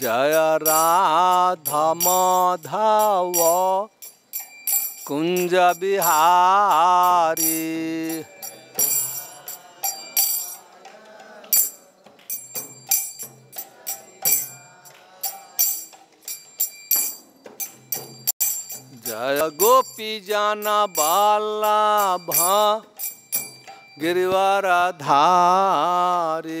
जय राधा माधव कुंज बिहारी जय गोपी जाना बाला भा गिरिवारा धारी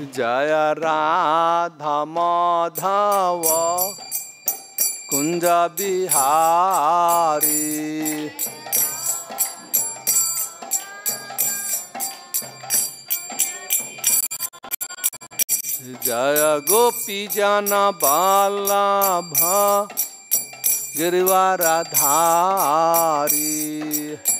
जय राध बिहारी जय गोपी जनबलाभ गिरिवाधारी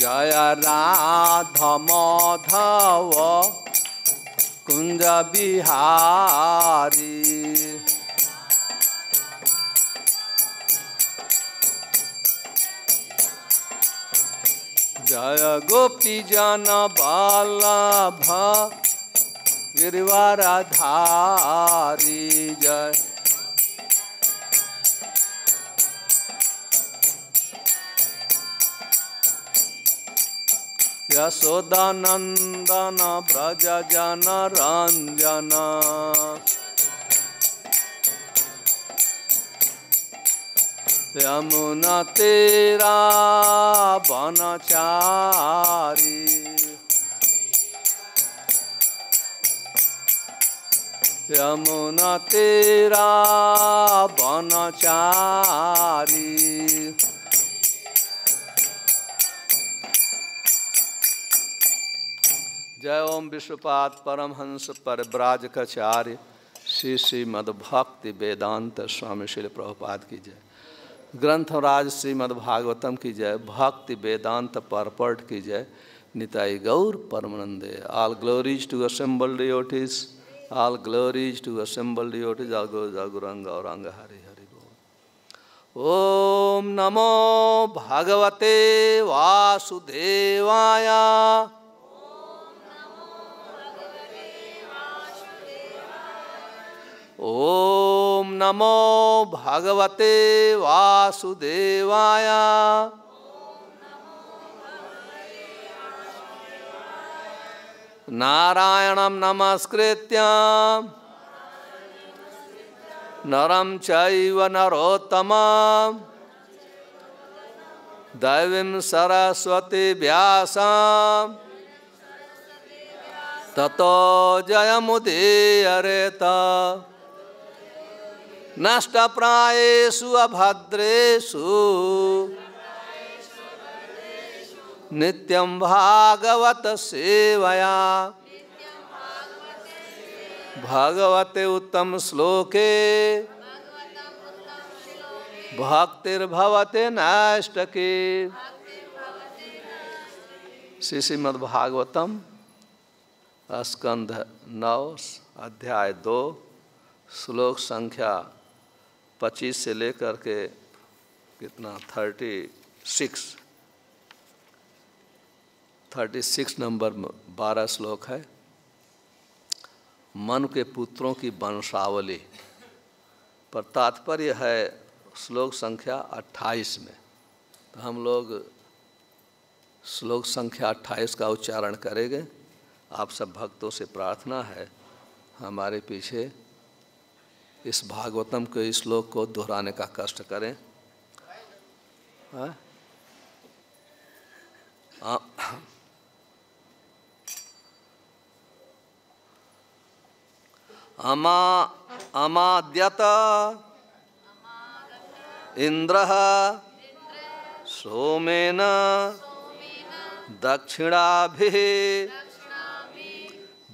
जय राधा माधव कुंज बिहारी जय गोपी जन बल्लभ गिरवार धारी जय यशोदानन्दन ब्रज जन रंजन यमुना तेरा चारी यमुना तेरा चारी जय ओम विश्वपाद परमहंस परब्राजकाचार्य श्री श्री वेदांत स्वामी श्री प्रभुपाद की जय ग्रंथराज श्रीमद्भागवतम की जय भक्ति वेदांत परपट की जय निताई गौर परमानंदे all glories to assembled devotees all glories to assembled devotees जागो जागुरंग औरंग हरि हरि ओम नमो भगवते वासुदेवाया ओम नमो भगवते वासुदेवाय नारायण नमस्कृत्य नरं चैव नरोत्तमं सरस्वती व्यास ततो जयमुदीयरेत प्राएसु अभद्रेशु नित्यं भागवत सेवया भगवते उत्तम श्लोके भक्तिर्भवते नाष्टके श्री श्रीमद्भागवतम स्कंध नौ अध्याय दो श्लोक संख्या 25 से लेकर के कितना 36 सिक्स नंबर बारह श्लोक है मन के पुत्रों की वंशावली पर तात्पर्य है श्लोक संख्या अट्ठाईस में तो हम लोग श्लोक संख्या अट्ठाईस का उच्चारण करेंगे आप सब भक्तों से प्रार्थना है हमारे पीछे इस भागवतम के श्लोक को दोहराने का कष्ट करें हाँ? हाँ। अमा अमाद्यत इंद्र सोमेन दक्षिणाभि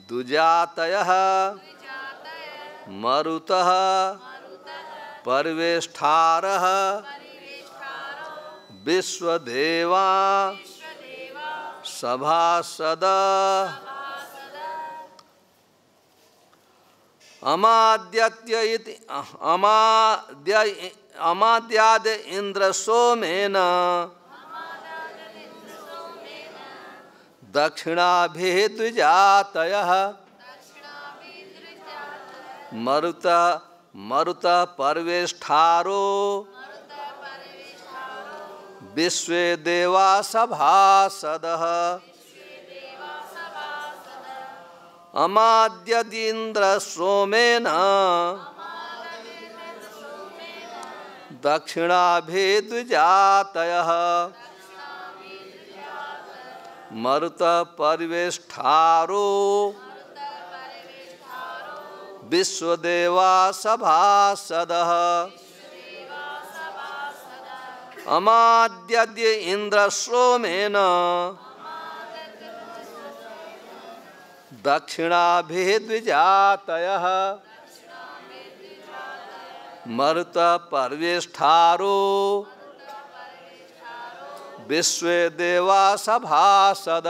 दुजातय मरुतः परवेष्ठार विश्वदेवा सभासद अमाद्यत्य अमाद्य अमाद्याद इंद्र सोमेन दक्षिणाभिजातयः मरुत मरुत परवेष्ठारो विश्व देवा सभासद अमाद्यदींद्र सोमेन दक्षिणाभिद्विजात मरुत परवेष्ठारो विश्वदेवा सद अमाद्य इंद्र सोमेन दक्षिणा दक्षिणाभिद्विजात मरुत परवेष्ठारो विश्व देवा सभासद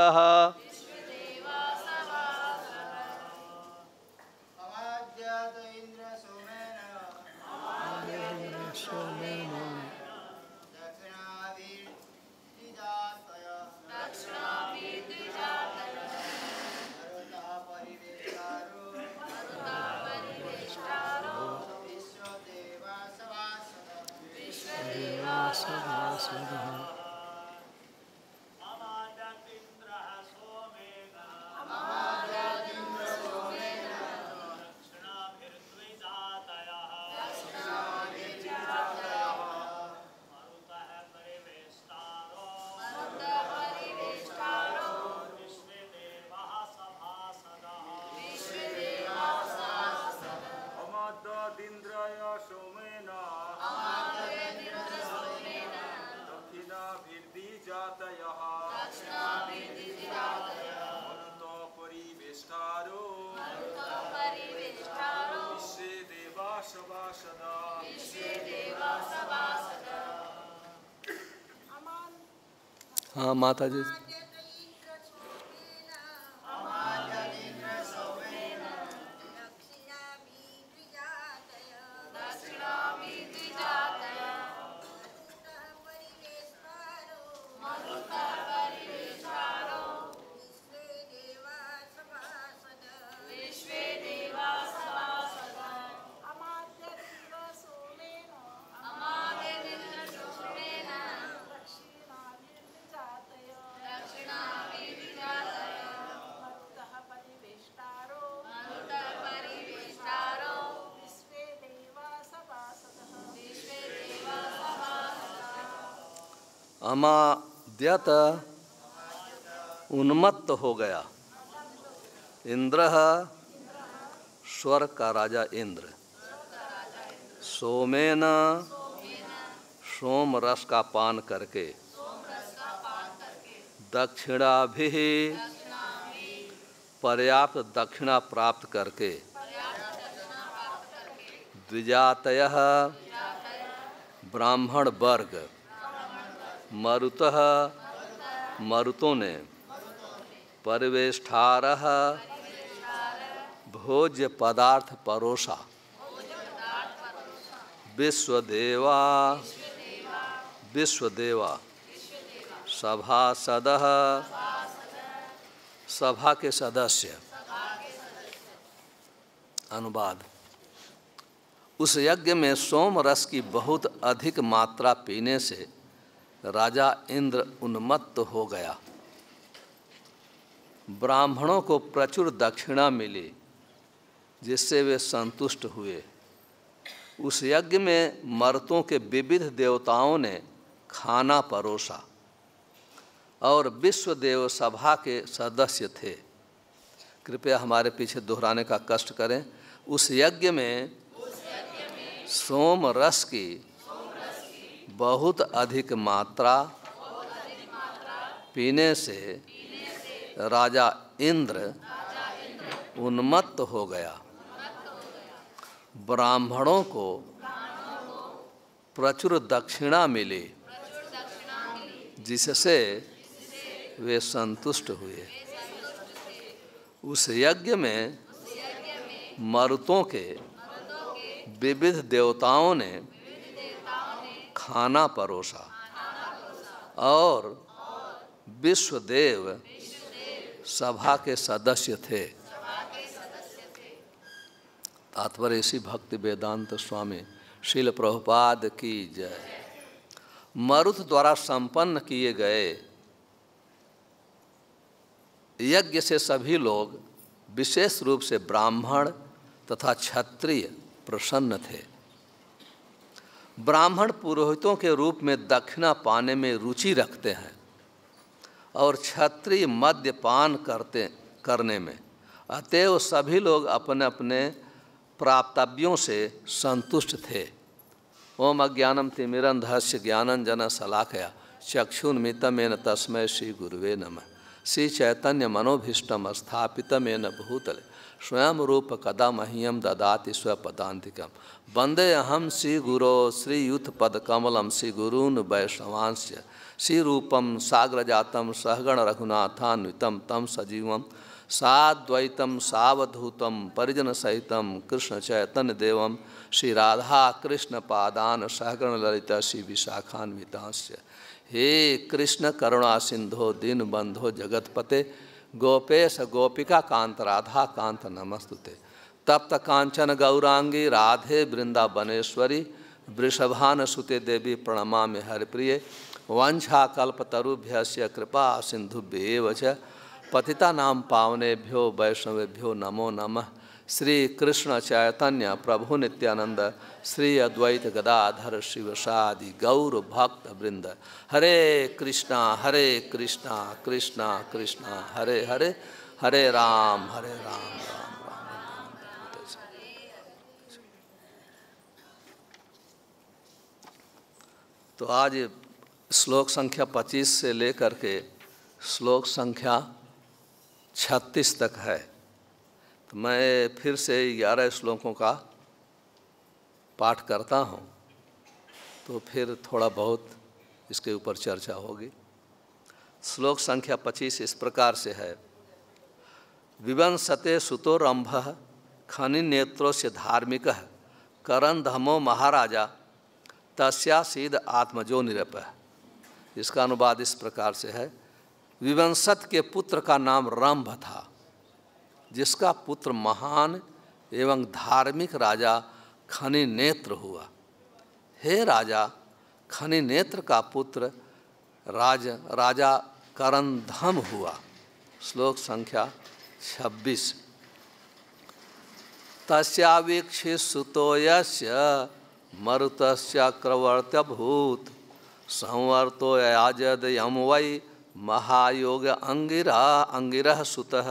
हाँ माता जी अमाद्यत उन्मत्त हो गया इंद्र स्वर का राजा इंद्र सोमेन सोम रस का पान करके दक्षिणाभि पर्याप्त दक्षिणा प्राप्त करके द्विजातय ब्राह्मण वर्ग मरुत मरुतों ने परवेष्ठार भोज्य पदार्थ परोसा विश्वदेवा विश्वदेवा सद सभा के सदस्य अनुवाद उस यज्ञ में सोम रस की बहुत अधिक मात्रा पीने से राजा इंद्र उन्मत्त हो गया ब्राह्मणों को प्रचुर दक्षिणा मिली जिससे वे संतुष्ट हुए उस यज्ञ में मर्तों के विविध देवताओं ने खाना परोसा और विश्व देव सभा के सदस्य थे कृपया हमारे पीछे दोहराने का कष्ट करें उस यज्ञ में, में सोम रस की बहुत अधिक मात्रा पीने से राजा इंद्र उन्मत्त हो गया ब्राह्मणों को प्रचुर दक्षिणा मिली जिससे वे संतुष्ट हुए उस यज्ञ में मरुतों के विविध देवताओं ने खाना परोसा और विश्वदेव सभा के सदस्य थे तात्पर्य इसी भक्ति वेदांत स्वामी शिल प्रभुपाद की जय मरुत द्वारा संपन्न किए गए यज्ञ से सभी लोग विशेष रूप से ब्राह्मण तथा क्षत्रिय प्रसन्न थे ब्राह्मण पुरोहितों के रूप में दक्षिणा पाने में रुचि रखते हैं और क्षत्रिय मद्यपान करते करने में अतएव सभी लोग अपने अपने प्राप्तव्यों से संतुष्ट थे ओम अज्ञानम तिमिरंधस्य ज्ञानंजन सलाखया चक्षुन्मितमेन तस्मय श्री गुरुवे नम श्री चैतन्य मनोभीष्टम स्थापितमेन भूतले स्वयं रूप कदम अहियम ददाति स्वपदांतिकम वंदे अहम श्री गुरो श्रीयुत पद कमलम श्री गुरून वैष्णवांश श्री रूपम सागर जातम सहगण रघुनाथान्वितम तम सजीव साद्वैतम सवधूतम परिजन सहित कृष्ण चैतन्य देव श्री राधा कृष्ण पादान सहगण ललित श्री विशाखान्वितांश हे कृष्ण करुणा सिंधो दीनबंधो जगतपते गोपेश गोपिका कांत राधा कांत नमस्तुते तप्त कांचन गौरांगी राधे वृंदावनेश्वरी वृषभान सुते देवी प्रणमा में हरिप्रिय वंशाकल्पतरुभ्य कृपा सिंधुभ्य पतिता नाम पावनेभ्यो वैष्णवेभ्यो नमो नमः श्री कृष्ण चैतन्य प्रभु नित्यानंद श्री अद्वैत गदाधर शिव शादि गौर भक्त वृंद हरे कृष्णा हरे कृष्णा कृष्णा कृष्णा हरे हरे हरे राम हरे राम राम तो आज श्लोक संख्या 25 से लेकर के श्लोक संख्या 36 तक है तो मैं फिर से ग्यारह श्लोकों का पाठ करता हूँ तो फिर थोड़ा बहुत इसके ऊपर चर्चा होगी श्लोक संख्या पच्चीस इस प्रकार से है विवंसते सुतोरंभ खनि नेत्रो से धार्मिक करण धमो महाराजा तस्या सीध आत्मजो निरप इसका अनुवाद इस प्रकार से है विवंसत के पुत्र का नाम रंभ था जिसका पुत्र महान एवं धार्मिक राजा खनि नेत्र हुआ हे राजा खनि नेत्र का पुत्र राज राजा करंधम हुआ श्लोक संख्या 26 तस्वीक्षि सुतो मरुत भूत संवर्तो याजद यम वै महायोग अंगिरा अंगिरा सुतः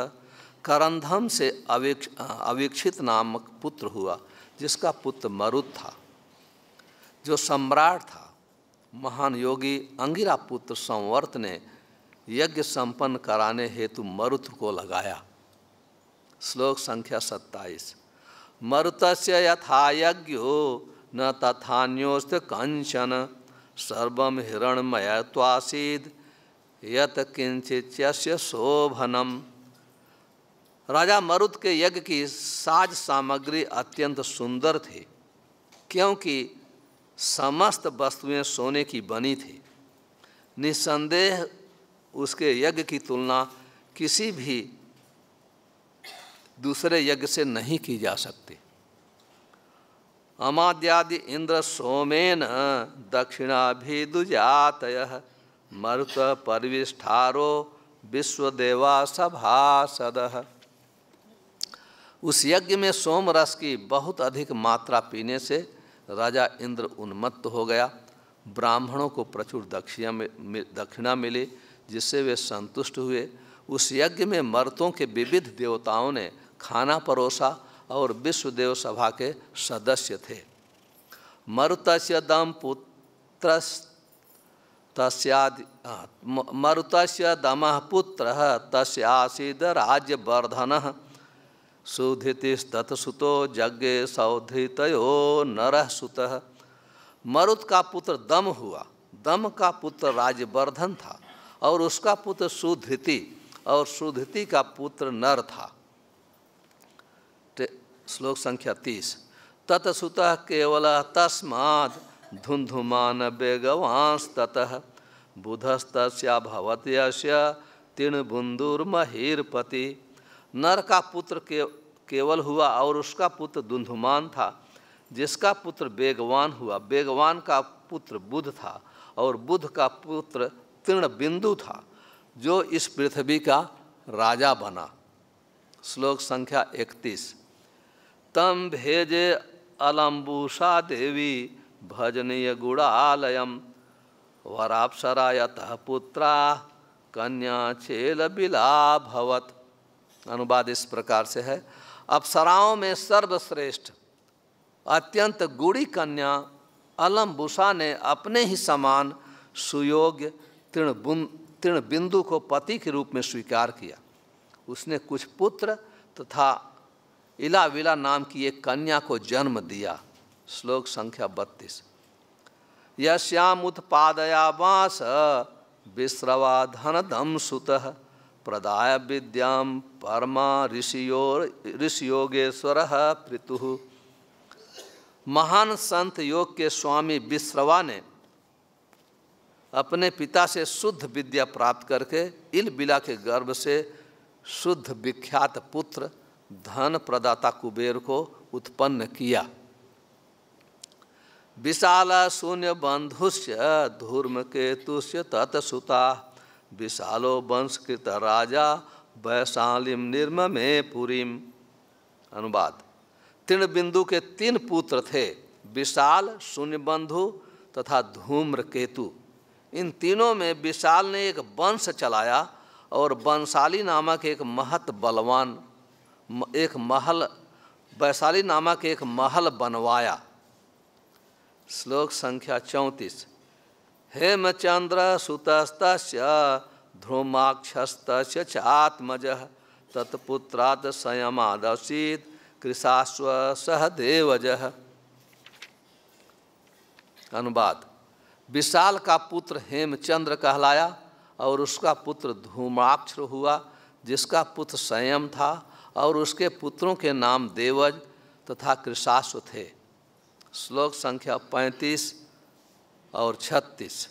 करंधम से अवेक्ष अवेक्षित नामक पुत्र हुआ जिसका पुत्र मरुत था जो सम्राट था महान योगी अंगिरा पुत्र संवर्त ने यज्ञ संपन्न कराने हेतु मरुत को लगाया श्लोक संख्या सत्ताईस मरुत से यथा यज्ञ न तथान्योस्त कंचन सर्व हिरणमय त्वासीद यत किंचित शोभनम राजा मरुत के यज्ञ की साज सामग्री अत्यंत सुंदर थी क्योंकि समस्त वस्तुएं सोने की बनी थी निसंदेह उसके यज्ञ की तुलना किसी भी दूसरे यज्ञ से नहीं की जा सकती अमाद्यादि इंद्र सोमेन दक्षिणाभिदुजात मरुत परविष्ठारो विश्वदेवा सद उस यज्ञ में सोम रस की बहुत अधिक मात्रा पीने से राजा इंद्र उन्मत्त हो गया ब्राह्मणों को प्रचुर दक्षिणा दक्षिणा मिली जिससे वे संतुष्ट हुए उस यज्ञ में मर्तों के विविध देवताओं ने खाना परोसा और विश्वदेव सभा के सदस्य थे मरुत दम पुत्र तस्याद दम पुत्र तस्यासीद राज्यवर्धन सुधितिस्ततसुतो यज्ञ सौधितयो नर सुत मरुत का पुत्र दम हुआ दम का पुत्र राजवर्धन था और उसका पुत्र सुधृति और सुधृति का पुत्र नर था श्लोक संख्या तीस सुत केवल तस्माद धुंधुमान बेगवांस ततः बुधस्तस्या भवत तीन बुंदुर्महीरपति नर का पुत्र के केवल हुआ और उसका पुत्र दुंधुमान था जिसका पुत्र बेगवान हुआ बेगवान का पुत्र बुध था और बुध का पुत्र तीर्ण बिंदु था जो इस पृथ्वी का राजा बना श्लोक संख्या 31 तम भेजे अलम्बूषा देवी भजनीय गुड़ालयम यतः पुत्रा कन्या चेल बिलाभवत अनुवाद इस प्रकार से है अप्सराओं में सर्वश्रेष्ठ अत्यंत गुड़ी कन्या अलम्बुषा ने अपने ही समान सुयोग्य तृण बिंदु को पति के रूप में स्वीकार किया उसने कुछ पुत्र तथा इलाविला नाम की एक कन्या को जन्म दिया श्लोक संख्या बत्तीस यश्याम उत्पादया बास विश्रवा धन दम सुत प्रदाय विद्या परमा ऋषियोर ऋषि योगेश्वर पृतु महान संत योग के स्वामी विश्रवा ने अपने पिता से शुद्ध विद्या प्राप्त करके इल बिला के गर्भ से शुद्ध विख्यात पुत्र धन प्रदाता कुबेर को उत्पन्न किया विशाल शून्य बंधुष्य धूर्म केतुष्य तत्सुता विशालो वंश कृत राजा वैशालिम निर्म में पुरीम अनुवाद तीन बिंदु के तीन पुत्र थे विशाल शून्यबंधु तथा धूम्र केतु इन तीनों में विशाल ने एक वंश चलाया और वंशाली नामक एक महत बलवान एक महल वैशाली नामक एक महल बनवाया श्लोक संख्या चौंतीस हेमचंद्र सुतस्त ध्रुमाक्षस्त चात्मज तत्पुत्रात् संयमादसीत कृषास्व देवज अनुवाद विशाल का पुत्र हेमचंद्र कहलाया और उसका पुत्र धूमाक्षर हुआ जिसका पुत्र संयम था और उसके पुत्रों के नाम देवज तथा कृषास्व थे श्लोक संख्या पैंतीस और छत्तीस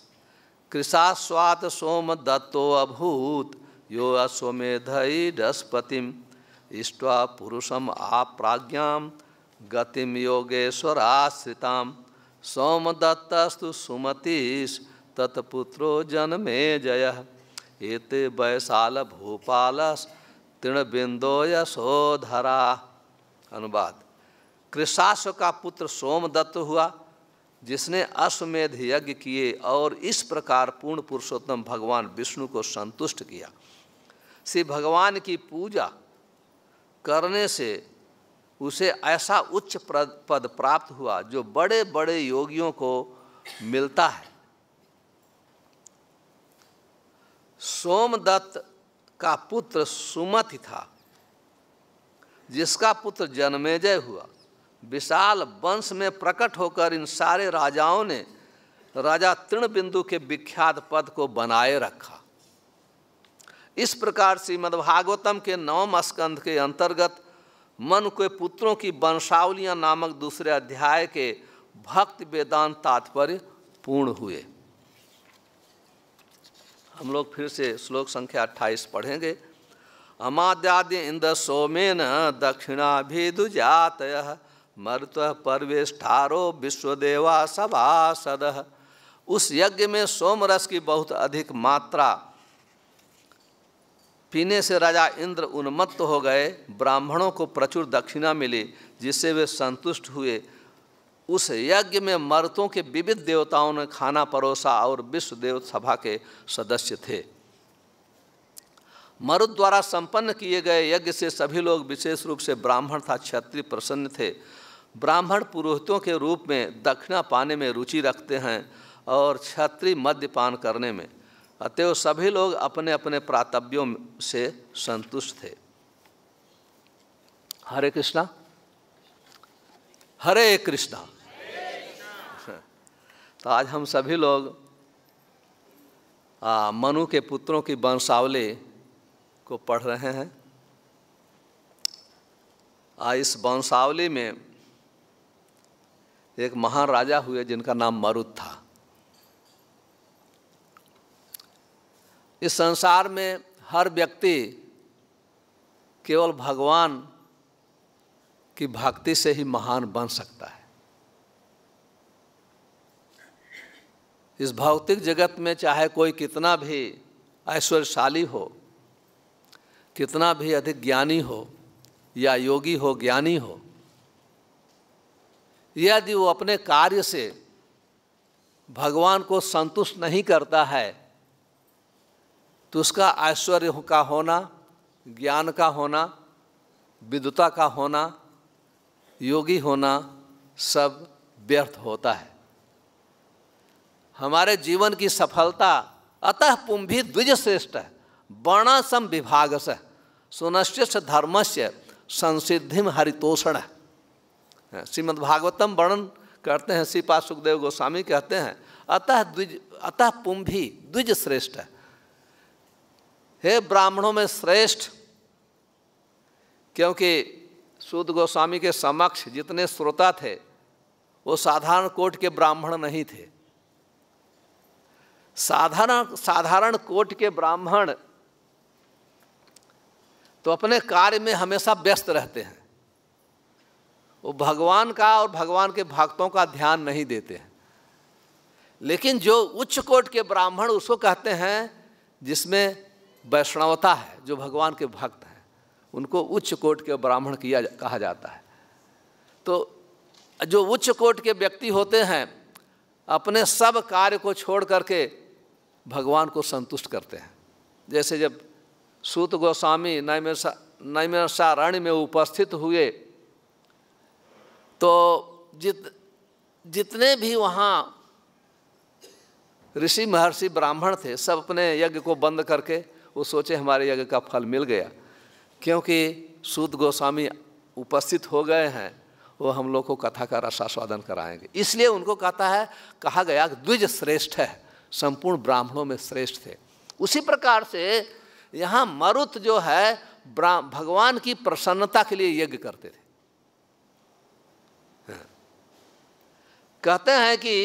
कृषास्वात सोम दत्तो अभूत यो अश्वमेधयी डस्पतिम इष्टवा पुरुषम आप्राज्ञा गतिम सोम सोमदत्तस्तु सुमतीश तत्पुत्रो मे जय ये वैशाल भोपाल तृणबिंदो यशोधरा अनुवाद कृषास्व का पुत्र सोमदत्त हुआ जिसने अश्वमेध यज्ञ किए और इस प्रकार पूर्ण पुरुषोत्तम भगवान विष्णु को संतुष्ट किया श्री भगवान की पूजा करने से उसे ऐसा उच्च पद प्राप्त हुआ जो बड़े बड़े योगियों को मिलता है सोमदत्त का पुत्र सुमति था जिसका पुत्र जन्मेजय हुआ विशाल वंश में प्रकट होकर इन सारे राजाओं ने राजा तृण बिंदु के विख्यात पद को बनाए रखा इस प्रकार श्रीमद्भागवतम के नवम स्कंध के अंतर्गत मन के पुत्रों की वंशावलियाँ नामक दूसरे अध्याय के भक्त वेदांत तात्पर्य पूर्ण हुए हम लोग फिर से श्लोक संख्या 28 पढ़ेंगे अमाद्याद्य इंद्र सोमेन दक्षिणाभिदुजात मर्त परवेष्ठारो विश्वदेवा सभासद उस यज्ञ में सोमरस की बहुत अधिक मात्रा पीने से राजा इंद्र उन्मत्त हो गए ब्राह्मणों को प्रचुर दक्षिणा मिली जिससे वे संतुष्ट हुए उस यज्ञ में मर्तों के विविध देवताओं ने खाना परोसा और विश्व देव सभा के सदस्य थे मरुद द्वारा संपन्न किए गए यज्ञ से सभी लोग विशेष रूप से ब्राह्मण था क्षत्रिय प्रसन्न थे ब्राह्मण पुरोहितों के रूप में दक्षिणा पाने में रुचि रखते हैं और क्षत्रिय मद्यपान करने में अतएव सभी लोग अपने अपने प्रातव्यों से संतुष्ट थे हरे कृष्णा हरे कृष्णा तो आज हम सभी लोग आ, मनु के पुत्रों की वंशावली को पढ़ रहे हैं आ, इस वंशावली में एक महान राजा हुए जिनका नाम मरुद था इस संसार में हर व्यक्ति केवल भगवान की भक्ति से ही महान बन सकता है इस भौतिक जगत में चाहे कोई कितना भी ऐश्वर्यशाली हो कितना भी अधिक ज्ञानी हो या योगी हो ज्ञानी हो यदि वो अपने कार्य से भगवान को संतुष्ट नहीं करता है तो उसका ऐश्वर्य का होना ज्ञान का होना विद्वता का होना योगी होना सब व्यर्थ होता है हमारे जीवन की सफलता अतः पुंभी द्विज श्रेष्ठ है वर्णसम विभाग से सुनश्चित धर्म से संसिधिम हरितोषण है श्रीमद् भागवतम वर्णन करते हैं श्रीपा सुखदेव गोस्वामी कहते हैं अतः द्विज अतः पुंभी द्विज श्रेष्ठ है हे ब्राह्मणों में श्रेष्ठ क्योंकि सुद गोस्वामी के समक्ष जितने श्रोता थे वो साधारण कोट के ब्राह्मण नहीं थे साधारण साधारण कोट के ब्राह्मण तो अपने कार्य में हमेशा व्यस्त रहते हैं वो भगवान का और भगवान के भक्तों का ध्यान नहीं देते हैं लेकिन जो उच्च कोट के ब्राह्मण उसको कहते हैं जिसमें वैष्णवता है जो भगवान के भक्त हैं उनको उच्च कोट के ब्राह्मण किया कहा जाता है तो जो उच्च कोट के व्यक्ति होते हैं अपने सब कार्य को छोड़ करके भगवान को संतुष्ट करते हैं जैसे जब सूत गोस्वामी नैमिषारण्य में उपस्थित हुए तो जित जितने भी वहाँ ऋषि महर्षि ब्राह्मण थे सब अपने यज्ञ को बंद करके वो सोचे हमारे यज्ञ का फल मिल गया क्योंकि सूद गोस्वामी उपस्थित हो गए हैं वो हम लोग को कथा का रसास्वादन कराएंगे इसलिए उनको कहता है कहा गया द्विज श्रेष्ठ है संपूर्ण ब्राह्मणों में श्रेष्ठ थे उसी प्रकार से यहाँ मरुत जो है भगवान की प्रसन्नता के लिए यज्ञ करते थे कहते हैं कि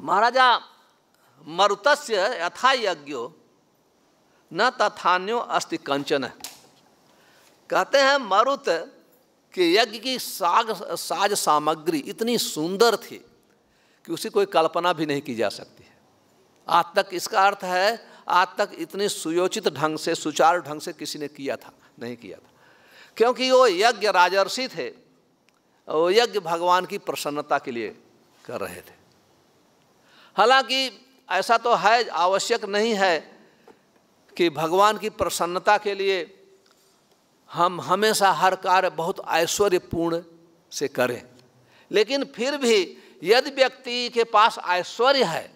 महाराजा मरुतस्य यथा यज्ञो न तथान्यो अस्ति कंचन कहते हैं मरुत के यज्ञ की साग साज सामग्री इतनी सुंदर थी कि उसी कोई कल्पना भी नहीं की जा सकती है आज तक इसका अर्थ है आज तक इतने सुयोचित ढंग से सुचारू ढंग से किसी ने किया था नहीं किया था क्योंकि वो यज्ञ राजर्षि थे वो यज्ञ भगवान की प्रसन्नता के लिए कर रहे थे हालांकि ऐसा तो है आवश्यक नहीं है कि भगवान की प्रसन्नता के लिए हम हमेशा हर कार्य बहुत ऐश्वर्यपूर्ण से करें लेकिन फिर भी यदि व्यक्ति के पास ऐश्वर्य है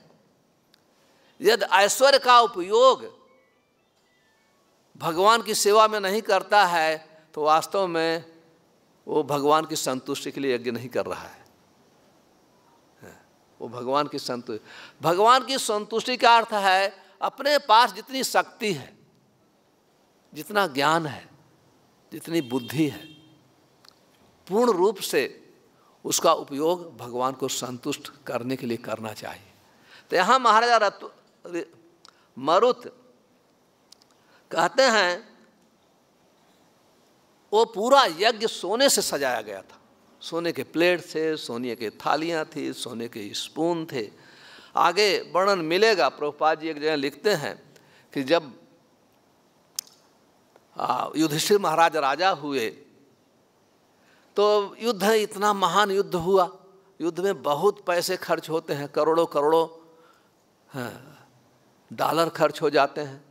यदि ऐश्वर्य का उपयोग भगवान की सेवा में नहीं करता है तो वास्तव में वो भगवान की संतुष्टि के लिए यज्ञ नहीं कर रहा है हाँ, वो भगवान की संतुष्टि भगवान की संतुष्टि का अर्थ है अपने पास जितनी शक्ति है जितना ज्ञान है जितनी बुद्धि है पूर्ण रूप से उसका उपयोग भगवान को संतुष्ट करने के लिए करना चाहिए तो यहाँ महाराजा रत् मरुत कहते हैं वो पूरा यज्ञ सोने से सजाया गया था सोने के प्लेट थे सोने के थालियाँ थी सोने के स्पून थे आगे वर्णन मिलेगा प्रभुपाद जी एक जगह लिखते हैं कि जब युधिष्ठिर महाराज राजा हुए तो युद्ध इतना महान युद्ध हुआ युद्ध में बहुत पैसे खर्च होते हैं करोड़ों करोड़ों हाँ, डॉलर खर्च हो जाते हैं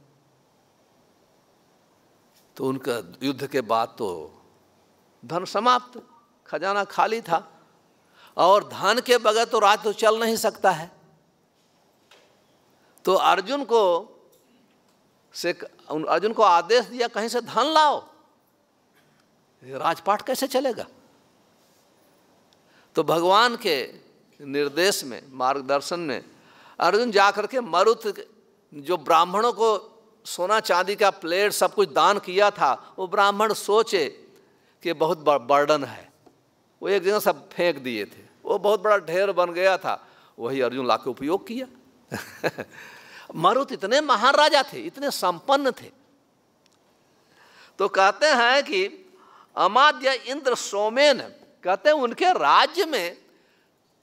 तो उनका युद्ध के बाद तो धन समाप्त खजाना खाली था और धन के बगैर तो राज तो चल नहीं सकता है तो अर्जुन को से अर्जुन को आदेश दिया कहीं से धन लाओ राजपाट कैसे चलेगा तो भगवान के निर्देश में मार्गदर्शन में अर्जुन जाकर के मरुत जो ब्राह्मणों को सोना चांदी का प्लेट सब कुछ दान किया था वो ब्राह्मण सोचे कि बहुत बर्डन है वो एक जगह सब फेंक दिए थे वो बहुत बड़ा ढेर बन गया था वही अर्जुन ला के उपयोग किया मरुत इतने महान राजा थे इतने संपन्न थे तो कहते हैं कि अमाद्य इंद्र सोमेन कहते हैं उनके राज्य में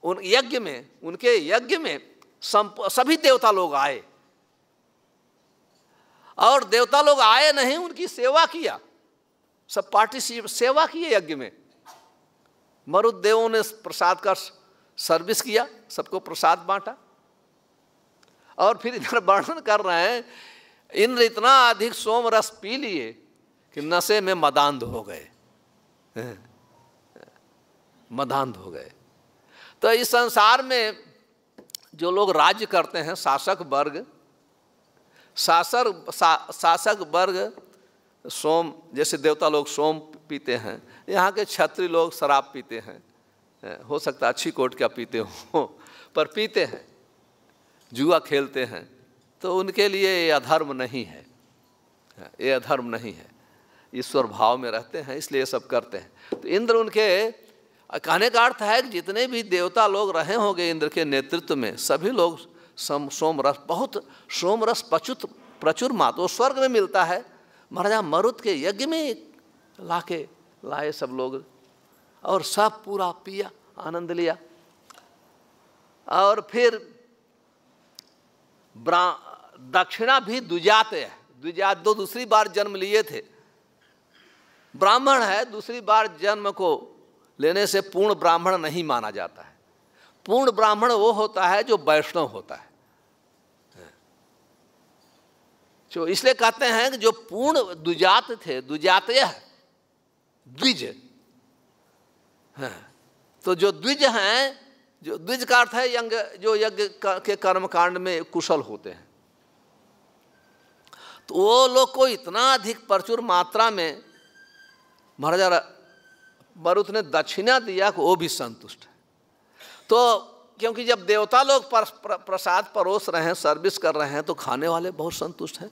उन यज्ञ में उनके यज्ञ में सभी देवता लोग आए और देवता लोग आए नहीं उनकी सेवा किया सब पार्टी सेवा किए यज्ञ में मरुदेवों ने प्रसाद का सर्विस किया सबको प्रसाद बांटा और फिर इधर वर्णन कर रहे हैं इंद्र इतना अधिक सोम रस पी लिए कि नशे में मदान्ध हो गए मदान्ध हो गए तो इस संसार में जो लोग राज्य करते हैं शासक वर्ग शासक सा, शासक वर्ग सोम जैसे देवता लोग सोम पीते हैं यहाँ के छत्री लोग शराब पीते हैं हो सकता अच्छी कोट क्या पीते हो पर पीते हैं जुआ खेलते हैं तो उनके लिए ये अधर्म नहीं है ये अधर्म नहीं है ईश्वर भाव में रहते हैं इसलिए ये सब करते हैं तो इंद्र उनके कहने का अर्थ है कि जितने भी देवता लोग रहे होंगे इंद्र के नेतृत्व में सभी लोग सम सोमरस बहुत सोमरस प्रचुत प्रचुर मातो स्वर्ग में मिलता है महाराजा मरुत के यज्ञ में ला के लाए सब लोग और सब पूरा पिया आनंद लिया और फिर ब्रा दक्षिणा भी दुजाते है दुजात दो दूसरी बार जन्म लिए थे ब्राह्मण है दूसरी बार जन्म को लेने से पूर्ण ब्राह्मण नहीं माना जाता है पूर्ण ब्राह्मण वो होता है जो वैष्णव होता है जो तो इसलिए कहते हैं कि जो पूर्ण दुजात थे दुजातय द्विज हाँ, तो जो द्विज हैं जो द्विज का अर्थ है यंग जो यज्ञ के कर्मकांड में कुशल होते हैं तो वो लोग को इतना अधिक प्रचुर मात्रा में महाराजा मरुत ने दक्षिणा दिया कि वो भी संतुष्ट है तो क्योंकि जब देवता लोग पर, पर, प्रसाद परोस रहे हैं सर्विस कर रहे हैं तो खाने वाले बहुत संतुष्ट हैं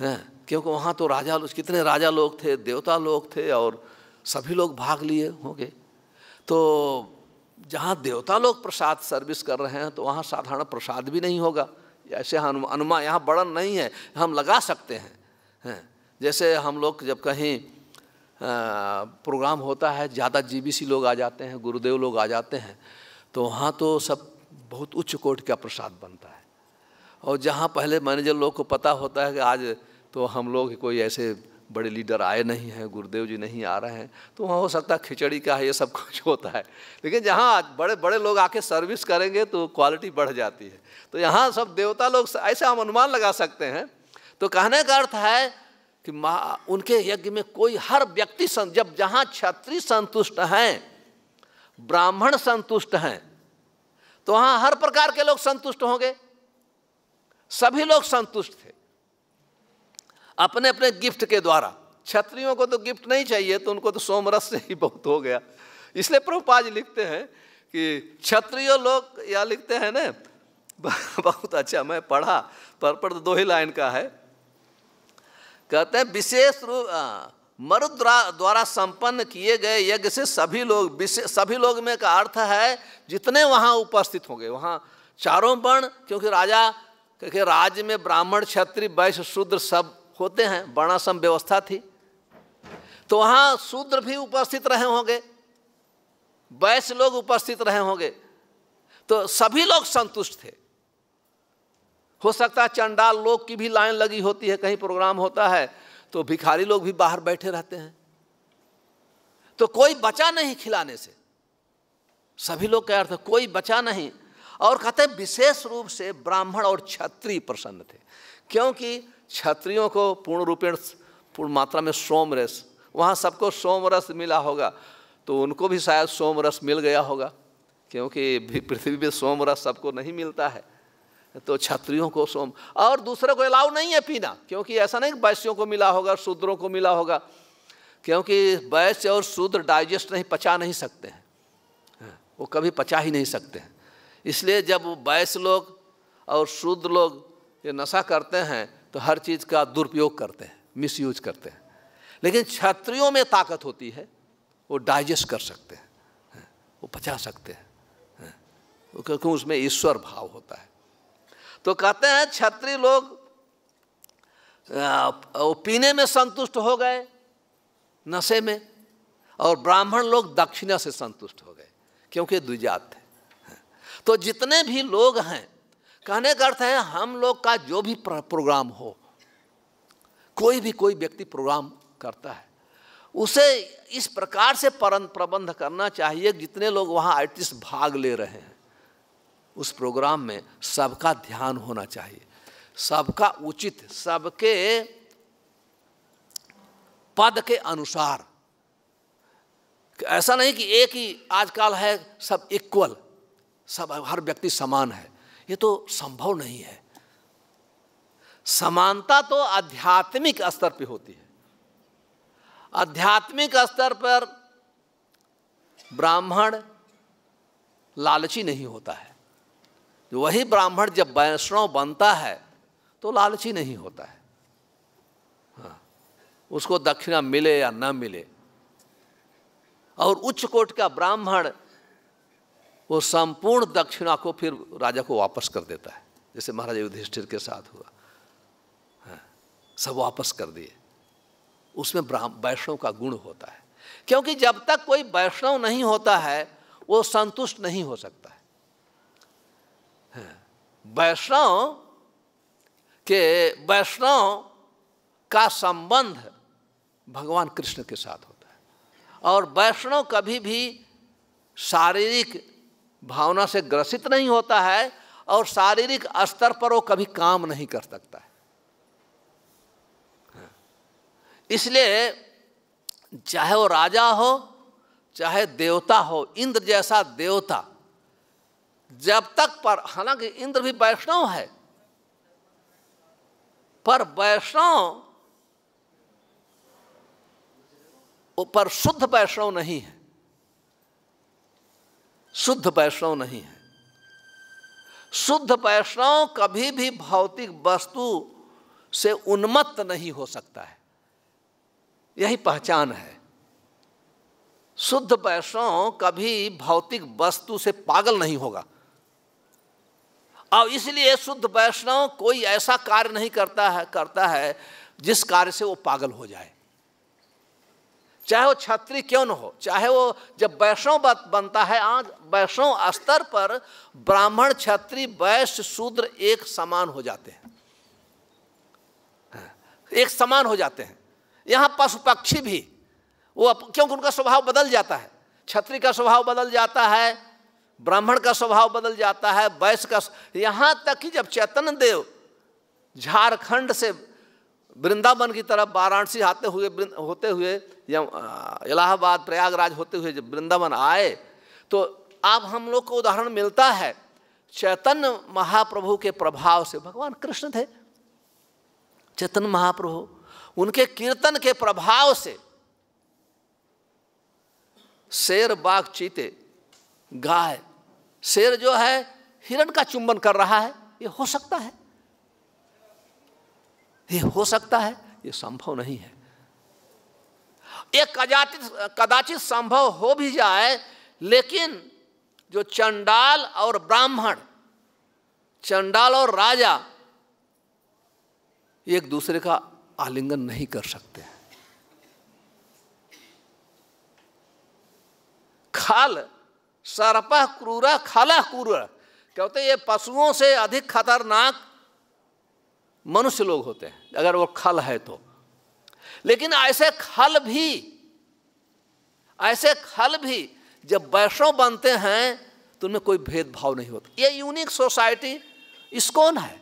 हैं क्योंकि वहाँ तो राजा लोग कितने राजा लोग थे देवता लोग थे और सभी लोग भाग लिए होंगे तो जहाँ देवता लोग प्रसाद सर्विस कर रहे हैं तो वहाँ साधारण प्रसाद भी नहीं होगा ऐसे अनुमान यहाँ बड़न नहीं है हम लगा सकते हैं हैं जैसे हम लोग जब कहीं प्रोग्राम होता है ज़्यादा जीबीसी लोग आ जाते हैं गुरुदेव लोग आ जाते हैं तो वहाँ तो सब बहुत उच्च कोट का प्रसाद बनता है और जहाँ पहले मैनेजर लोग को पता होता है कि आज तो हम लोग कोई ऐसे बड़े लीडर आए नहीं हैं गुरुदेव जी नहीं आ रहे हैं तो वहाँ हो सकता है खिचड़ी का है ये सब कुछ होता है लेकिन जहाँ बड़े बड़े लोग आके सर्विस करेंगे तो क्वालिटी बढ़ जाती है तो यहाँ सब देवता लोग ऐसा हम अनुमान लगा सकते हैं तो कहने का अर्थ है कि माँ उनके यज्ञ में कोई हर व्यक्ति संत जब जहाँ क्षत्रिय संतुष्ट हैं ब्राह्मण संतुष्ट हैं तो वहाँ हर प्रकार के लोग संतुष्ट होंगे सभी लोग संतुष्ट थे अपने अपने गिफ्ट के द्वारा क्षत्रियों को तो गिफ्ट नहीं चाहिए तो उनको तो सोमरस से ही बहुत हो गया इसलिए प्रभुपाज लिखते हैं कि क्षत्रिय लोग या लिखते हैं ना बहुत अच्छा मैं पढ़ा पर पर तो दो ही लाइन का है कहते हैं विशेष रूप मरुद्रा द्वारा संपन्न किए गए यज्ञ से सभी लोग विशेष सभी लोग में का अर्थ है जितने वहाँ उपस्थित होंगे वहाँ चारों वर्ण क्योंकि राजा क्योंकि राज्य में ब्राह्मण क्षत्रिय वैश्य शूद्र सब होते हैं वर्णाश्रम व्यवस्था थी तो वहाँ शूद्र भी उपस्थित रहे होंगे वैश्य लोग उपस्थित रहे होंगे तो सभी लोग संतुष्ट थे हो सकता है चंडाल लोग की भी लाइन लगी होती है कहीं प्रोग्राम होता है तो भिखारी लोग भी बाहर बैठे रहते हैं तो कोई बचा नहीं खिलाने से सभी लोग कह रहे थे कोई बचा नहीं और कहते हैं विशेष रूप से ब्राह्मण और क्षत्रिय प्रसन्न थे क्योंकि क्षत्रियों को पूर्ण रूपेण पूर्ण मात्रा में सोमरस वहाँ सबको सोमरस मिला होगा तो उनको भी शायद सोमरस मिल गया होगा क्योंकि पृथ्वी में सोमरस सबको नहीं मिलता है तो छत्रियों को सोम और दूसरे को अलाउ नहीं है पीना क्योंकि ऐसा नहीं वैश्यों को मिला होगा शूद्रों को मिला होगा क्योंकि वैश्य और शूद्र डाइजेस्ट नहीं पचा नहीं सकते हैं हाँ, वो कभी पचा ही नहीं सकते हैं इसलिए जब वैश्य लोग और शूद्र लोग ये नशा करते हैं तो हर चीज़ का दुरुपयोग करते हैं मिसयूज करते हैं लेकिन क्षत्रियों में ताकत होती है वो डाइजेस्ट कर सकते हैं हाँ, वो पचा सकते हैं हाँ, क्योंकि उसमें ईश्वर भाव होता है तो कहते हैं क्षत्रिय लोग वो पीने में संतुष्ट हो गए नशे में और ब्राह्मण लोग दक्षिणा से संतुष्ट हो गए क्योंकि द्विजात थे तो जितने भी लोग हैं कहने का अर्थ है हम लोग का जो भी प्रोग्राम हो कोई भी कोई व्यक्ति प्रोग्राम करता है उसे इस प्रकार से परं प्रबंध करना चाहिए जितने लोग वहाँ आर्टिस्ट भाग ले रहे हैं उस प्रोग्राम में सबका ध्यान होना चाहिए सबका उचित सबके पद के अनुसार ऐसा नहीं कि एक ही आजकल है सब इक्वल सब हर व्यक्ति समान है ये तो संभव नहीं है समानता तो आध्यात्मिक स्तर पे होती है आध्यात्मिक स्तर पर ब्राह्मण लालची नहीं होता है वही ब्राह्मण जब वैष्णव बनता है तो लालची नहीं होता है हाँ उसको दक्षिणा मिले या न मिले और उच्च कोट का ब्राह्मण वो संपूर्ण दक्षिणा को फिर राजा को वापस कर देता है जैसे महाराजा युधिष्ठिर के साथ हुआ हाँ, सब वापस कर दिए उसमें ब्राह्म वैष्णव का गुण होता है क्योंकि जब तक कोई वैष्णव नहीं होता है वो संतुष्ट नहीं हो सकता है वैष्णव के वैष्णव का संबंध भगवान कृष्ण के साथ होता है और वैष्णव कभी भी शारीरिक भावना से ग्रसित नहीं होता है और शारीरिक स्तर पर वो कभी काम नहीं कर सकता है इसलिए चाहे वो राजा हो चाहे देवता हो इंद्र जैसा देवता जब तक पर हालांकि इंद्र भी वैष्णव है पर वैष्णव पर शुद्ध वैष्णव नहीं है शुद्ध वैष्णव नहीं है शुद्ध वैष्णव कभी भी भौतिक वस्तु से उन्मत्त नहीं हो सकता है यही पहचान है शुद्ध वैष्णव कभी भौतिक वस्तु से पागल नहीं होगा अब इसलिए शुद्ध वैष्णव कोई ऐसा कार्य नहीं करता है करता है जिस कार्य से वो पागल हो जाए चाहे वो छत्री क्यों न हो चाहे वो जब वैष्णव बनता है आज वैष्णव स्तर पर ब्राह्मण छत्री वैश्य शूद्र एक समान हो जाते हैं हाँ, एक समान हो जाते हैं यहाँ पशु पक्षी भी वो क्योंकि उनका स्वभाव बदल जाता है छत्री का स्वभाव बदल जाता है ब्राह्मण का स्वभाव बदल जाता है वैश्य का यहाँ तक कि जब चैतन्य देव झारखंड से वृंदावन की तरफ वाराणसी आते हुए होते हुए या इलाहाबाद प्रयागराज होते हुए जब वृंदावन आए तो आप हम लोग को उदाहरण मिलता है चैतन्य महाप्रभु के प्रभाव से भगवान कृष्ण थे चैतन्य महाप्रभु उनके कीर्तन के प्रभाव से शेर बाघ चीते गाय शेर जो है हिरण का चुंबन कर रहा है ये हो सकता है ये हो सकता है ये संभव नहीं है ये कदाचित कदाचित संभव हो भी जाए लेकिन जो चंडाल और ब्राह्मण चंडाल और राजा एक दूसरे का आलिंगन नहीं कर सकते हैं खाल सर्प क्रूरा खलह क्रूर कहते ये पशुओं से अधिक खतरनाक मनुष्य लोग होते हैं अगर वो खल है तो लेकिन ऐसे खल भी ऐसे खल भी जब वैष्णव बनते हैं तो उनमें कोई भेदभाव नहीं होता ये यूनिक सोसाइटी इसकोन है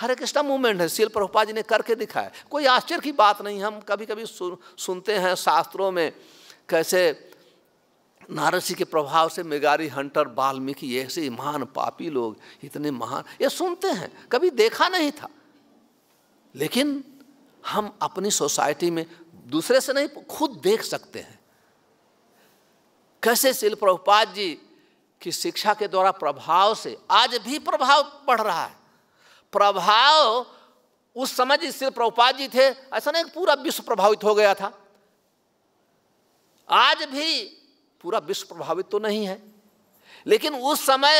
हरे कृष्णा मूवमेंट है शिल प्रभुपा जी ने करके दिखाया कोई आश्चर्य की बात नहीं हम कभी कभी सुनते हैं शास्त्रों में कैसे नारसी के प्रभाव से मेगारी हंटर बाल्मीकि ऐसे महान पापी लोग इतने महान ये सुनते हैं कभी देखा नहीं था लेकिन हम अपनी सोसाइटी में दूसरे से नहीं खुद देख सकते हैं कैसे शिल प्रभुपाद जी की शिक्षा के द्वारा प्रभाव से आज भी प्रभाव पड़ रहा है प्रभाव उस समय जी शिल प्रभुपाद जी थे ऐसा नहीं पूरा विश्व प्रभावित हो गया था आज भी पूरा विश्व प्रभावित तो नहीं है लेकिन उस समय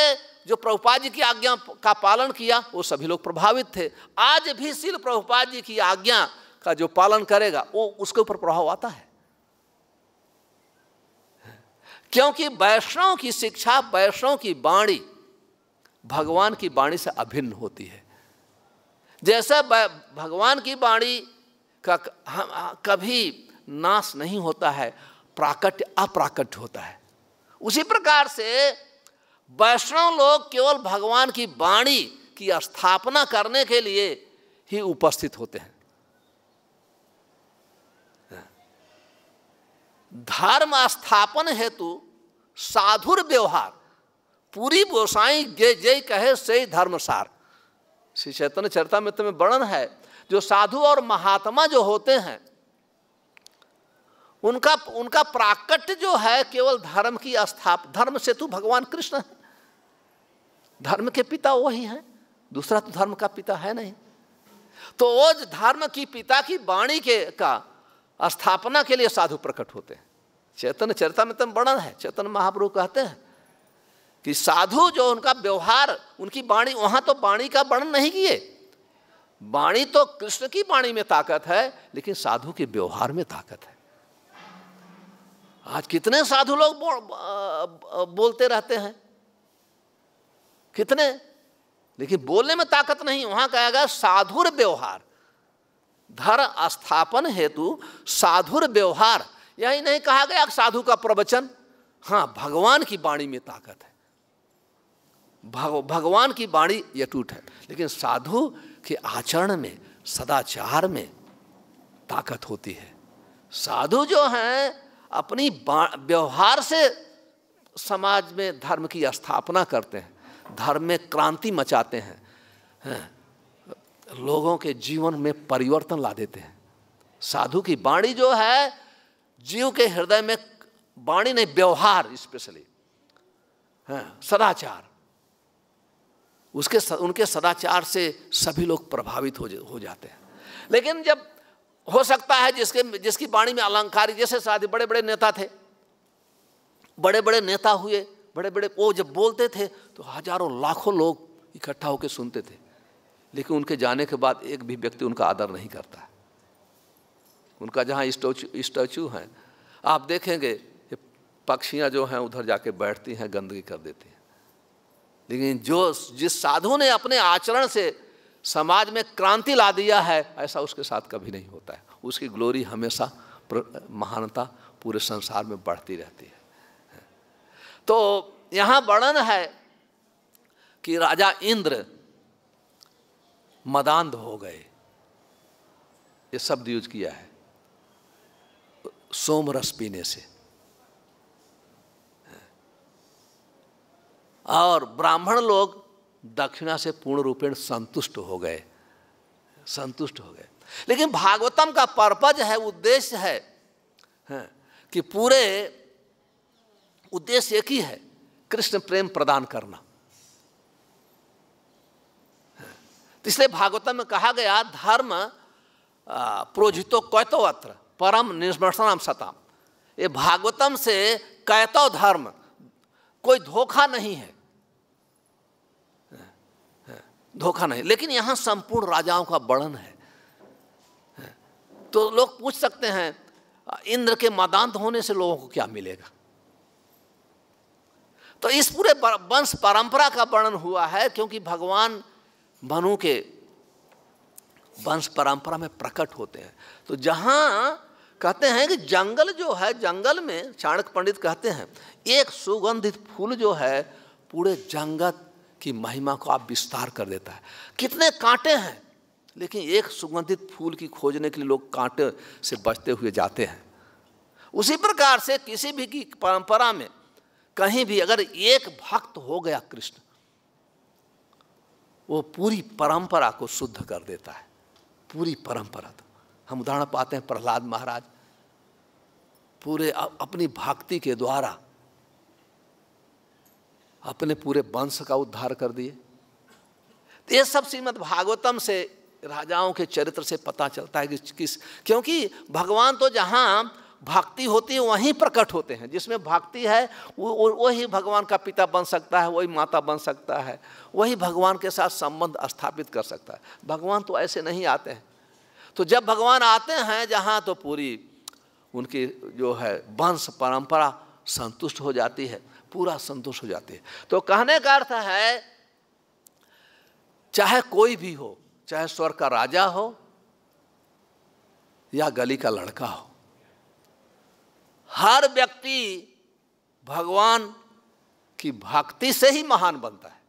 जो प्रभुपाद जी की आज्ञा का पालन किया वो सभी लोग प्रभावित थे आज भी सिर्फ प्रभुपाद जी की आज्ञा का जो पालन करेगा वो उसके ऊपर प्रभाव आता है क्योंकि वैष्णव की शिक्षा वैष्णव की बाणी भगवान की बाणी से अभिन्न होती है जैसे भगवान की बाणी का कभी नाश नहीं होता है प्राकट अप्राकट होता है उसी प्रकार से वैष्णव लोग केवल भगवान की वाणी की स्थापना करने के लिए ही उपस्थित होते हैं धर्म स्थापन हेतु साधुर व्यवहार पूरी गोसाई जे जय कहे से धर्मसार श्री चैतन्य चरता में तुम्हें वर्णन है जो साधु और महात्मा जो होते हैं उनका उनका प्राकट्य जो है केवल धर्म की स्थाप धर्म से तो भगवान कृष्ण है धर्म के पिता वही हैं दूसरा तो धर्म का पिता है नहीं तो वो धर्म की पिता की वाणी के का स्थापना के लिए साधु प्रकट होते हैं चेतन चरिता में तो वर्णन है चेतन महाप्रभु कहते हैं कि साधु जो उनका व्यवहार उनकी वाणी वहां तो वाणी का वर्णन नहीं किए वाणी तो कृष्ण की वाणी में ताकत है लेकिन साधु के व्यवहार में ताकत है आज कितने साधु लोग बो, बोलते रहते हैं कितने लेकिन बोलने में ताकत नहीं वहां कहा गया साधुर व्यवहार धर स्थापन हेतु साधुर व्यवहार यही नहीं कहा गया साधु का प्रवचन हाँ भगवान की बाणी में ताकत है भग, भगवान की बाणी यटूट है लेकिन साधु के आचरण में सदाचार में ताकत होती है साधु जो हैं अपनी व्यवहार से समाज में धर्म की स्थापना करते हैं धर्म में क्रांति मचाते हैं हैं लोगों के जीवन में परिवर्तन ला देते हैं साधु की बाणी जो है जीव के हृदय में वाणी नहीं व्यवहार स्पेशली हाँ, सदाचार उसके उनके सदाचार से सभी लोग प्रभावित हो, हो जाते हैं लेकिन जब हो सकता है जिसके जिसकी वाणी में अलंकारी जैसे शादी बड़े बड़े नेता थे बड़े बड़े नेता हुए बड़े बड़े वो जब बोलते थे तो हजारों लाखों लोग इकट्ठा होकर सुनते थे लेकिन उनके जाने के बाद एक भी व्यक्ति उनका आदर नहीं करता है उनका जहाँ स्टोचू स्टैचू हैं आप देखेंगे ये पक्षियाँ जो हैं उधर जाके बैठती हैं गंदगी कर देती हैं लेकिन जो जिस साधु ने अपने आचरण से समाज में क्रांति ला दिया है ऐसा उसके साथ कभी नहीं होता है उसकी ग्लोरी हमेशा महानता पूरे संसार में बढ़ती रहती है तो यहाँ वर्णन है कि राजा इंद्र मदान हो गए ये शब्द यूज किया है सोम रस पीने से और ब्राह्मण लोग दक्षिणा से पूर्ण रूपेण संतुष्ट हो गए संतुष्ट हो गए लेकिन भागवतम का पर्पज है उद्देश्य है, है हाँ, कि पूरे उद्देश्य एक ही है कृष्ण प्रेम प्रदान करना हाँ, तो इसलिए भागवतम में कहा गया धर्म प्रोजितो कैतोवत्र परम निर्मसनाम सताम ये भागवतम से कैतो धर्म कोई धोखा नहीं है धोखा नहीं लेकिन यहां संपूर्ण राजाओं का वर्णन है तो लोग पूछ सकते हैं इंद्र के मदांत होने से लोगों को क्या मिलेगा तो इस पूरे वंश परंपरा का वर्णन हुआ है क्योंकि भगवान मनु के वंश परंपरा में प्रकट होते हैं तो जहां कहते हैं कि जंगल जो है जंगल में चाणक्य पंडित कहते हैं एक सुगंधित फूल जो है पूरे जंगत की महिमा को आप विस्तार कर देता है कितने कांटे हैं लेकिन एक सुगंधित फूल की खोजने के लिए लोग कांटे से बचते हुए जाते हैं उसी प्रकार से किसी भी की परंपरा में कहीं भी अगर एक भक्त हो गया कृष्ण वो पूरी परंपरा को शुद्ध कर देता है पूरी परंपरा तो हम उदाहरण पाते हैं प्रहलाद महाराज पूरे अपनी भक्ति के द्वारा अपने पूरे वंश का उद्धार कर दिए तो ये सब श्रीमद भागवतम से राजाओं के चरित्र से पता चलता है कि किस क्योंकि भगवान तो जहाँ भक्ति होती है वहीं प्रकट होते हैं जिसमें भक्ति है वो वही भगवान का पिता बन सकता है वही माता बन सकता है वही भगवान के साथ संबंध स्थापित कर सकता है भगवान तो ऐसे नहीं आते हैं तो जब भगवान आते हैं जहाँ तो पूरी उनकी जो है वंश परंपरा संतुष्ट हो जाती है पूरा संतोष हो जाते हैं तो कहने का अर्थ है चाहे कोई भी हो चाहे स्वर्ग का राजा हो या गली का लड़का हो हर व्यक्ति भगवान की भक्ति से ही महान बनता है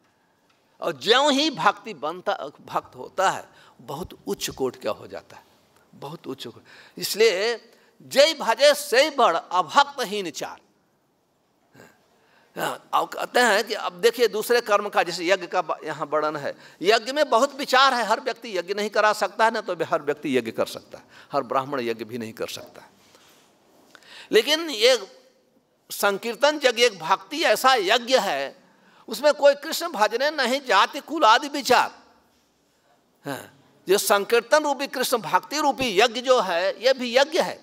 और ज्यों ही भक्ति बनता भक्त होता है बहुत उच्च कोट का हो जाता है बहुत उच्च कोट इसलिए जय भजे से बड़ अभक्त ही चार अब हाँ, कहते हैं कि अब देखिए दूसरे कर्म का जैसे यज्ञ का यहाँ वर्णन है यज्ञ में बहुत विचार है हर व्यक्ति यज्ञ नहीं करा सकता है ना तो हर व्यक्ति यज्ञ कर सकता है हर ब्राह्मण यज्ञ भी नहीं कर सकता लेकिन ये संकीर्तन यज्ञ एक भक्ति ऐसा यज्ञ है उसमें कोई कृष्ण भजने नहीं जाति कुल आदि विचार हाँ, जो संकीर्तन रूपी कृष्ण भक्ति रूपी यज्ञ जो है ये भी यज्ञ है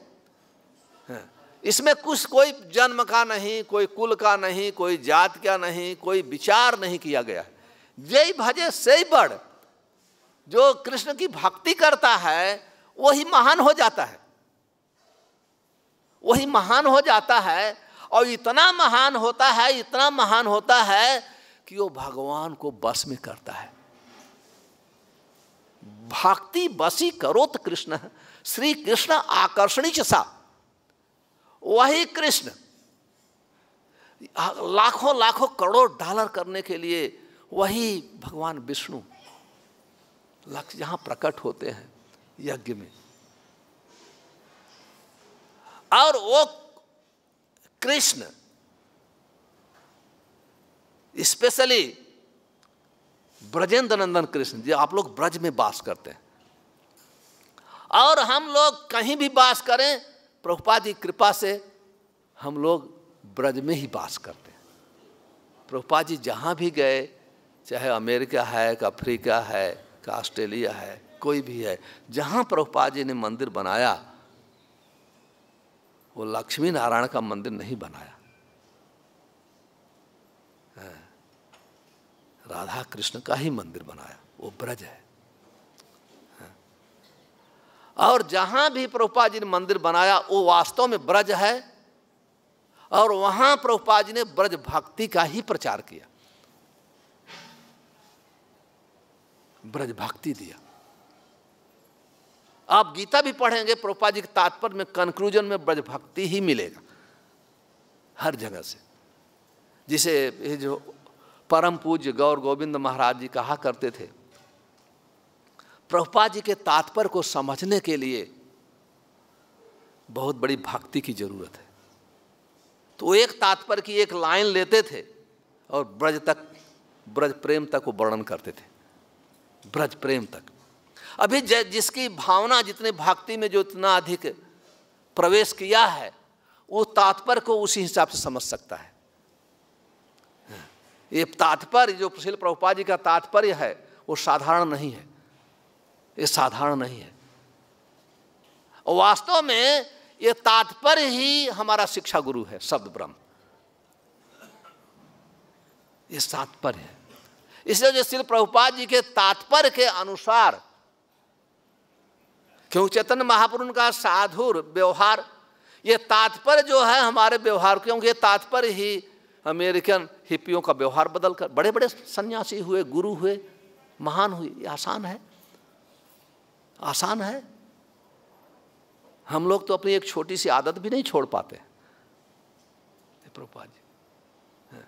हाँ, इसमें कुछ कोई जन्म का नहीं कोई कुल का नहीं कोई जात का नहीं कोई विचार नहीं किया गया यही भजे से बड़ जो कृष्ण की भक्ति करता है वही महान हो जाता है वही महान हो जाता है और इतना महान होता है इतना महान होता है कि वो भगवान को बस में करता है भक्ति बसी करो तो कृष्ण श्री कृष्ण आकर्षणी चा वही कृष्ण लाखों लाखों करोड़ डॉलर करने के लिए वही भगवान विष्णु लक्ष्य यहाँ प्रकट होते हैं यज्ञ में और वो कृष्ण स्पेशली ब्रजेंद्र नंदन कृष्ण जी आप लोग ब्रज में वास करते हैं और हम लोग कहीं भी वास करें प्रभुपा की कृपा से हम लोग ब्रज में ही वास करते हैं प्रभुपा जी जहाँ भी गए चाहे अमेरिका है का अफ्रीका है का ऑस्ट्रेलिया है कोई भी है जहाँ प्रभुपा जी ने मंदिर बनाया वो लक्ष्मी नारायण का मंदिर नहीं बनाया हाँ, राधा कृष्ण का ही मंदिर बनाया वो ब्रज है और जहां भी प्रभुपा जी ने मंदिर बनाया वो वास्तव में ब्रज है और वहां प्रभुपा जी ने ब्रज भक्ति का ही प्रचार किया ब्रज भक्ति दिया आप गीता भी पढ़ेंगे प्रभुपा जी के तात्पर्य में कंक्लूजन में ब्रज भक्ति ही मिलेगा हर जगह से जिसे जो परम पूज्य गौर गोविंद महाराज जी कहा करते थे प्रभुपा जी के तात्पर्य को समझने के लिए बहुत बड़ी भक्ति की जरूरत है तो एक तात्पर्य की एक लाइन लेते थे और ब्रज तक ब्रज प्रेम तक वो वर्णन करते थे ब्रज प्रेम तक अभी जिसकी भावना जितने भक्ति में जो इतना अधिक प्रवेश किया है वो तात्पर्य को उसी हिसाब से समझ सकता है ये तात्पर्य जो सुशील प्रभुपा जी का तात्पर्य है वो साधारण नहीं है ये साधारण नहीं है वास्तव में ये तात्पर्य ही हमारा शिक्षा गुरु है शब्द ब्रह्म ये तात्पर्य है इसलिए जो श्री प्रभुपाद जी के तात्पर्य के अनुसार क्यों चैतन्य महापुरुष का साधुर व्यवहार ये तात्पर्य जो है हमारे व्यवहार क्योंकि ये तात्पर्य ही अमेरिकन हिप्पियों का व्यवहार बदलकर बड़े बड़े सन्यासी हुए गुरु हुए महान हुए ये आसान है आसान है हम लोग तो अपनी एक छोटी सी आदत भी नहीं छोड़ पाते प्रभुपाद जी हाँ।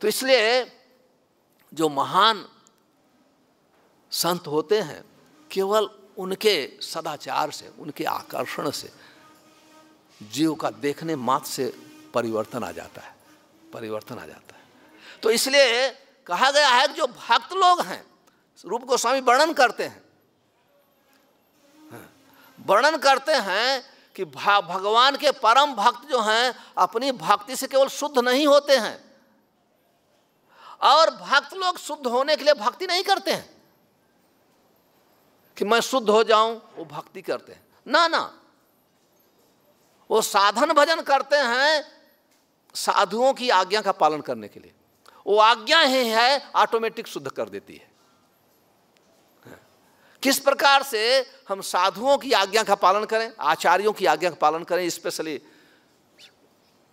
तो इसलिए जो महान संत होते हैं केवल उनके सदाचार से उनके आकर्षण से जीव का देखने मात्र से परिवर्तन आ जाता है परिवर्तन आ जाता है तो इसलिए कहा गया है कि जो भक्त लोग हैं रूप गोस्वामी वर्णन करते हैं वर्णन करते हैं कि भगवान के परम भक्त जो हैं अपनी भक्ति से केवल शुद्ध नहीं होते हैं और भक्त लोग शुद्ध होने के लिए भक्ति नहीं करते हैं कि मैं शुद्ध हो जाऊं वो भक्ति करते हैं ना ना वो साधन भजन करते हैं साधुओं की आज्ञा का पालन करने के लिए वो आज्ञा ही है ऑटोमेटिक शुद्ध कर देती है किस प्रकार से हम साधुओं की आज्ञा का पालन करें आचार्यों की आज्ञा का पालन करें स्पेशली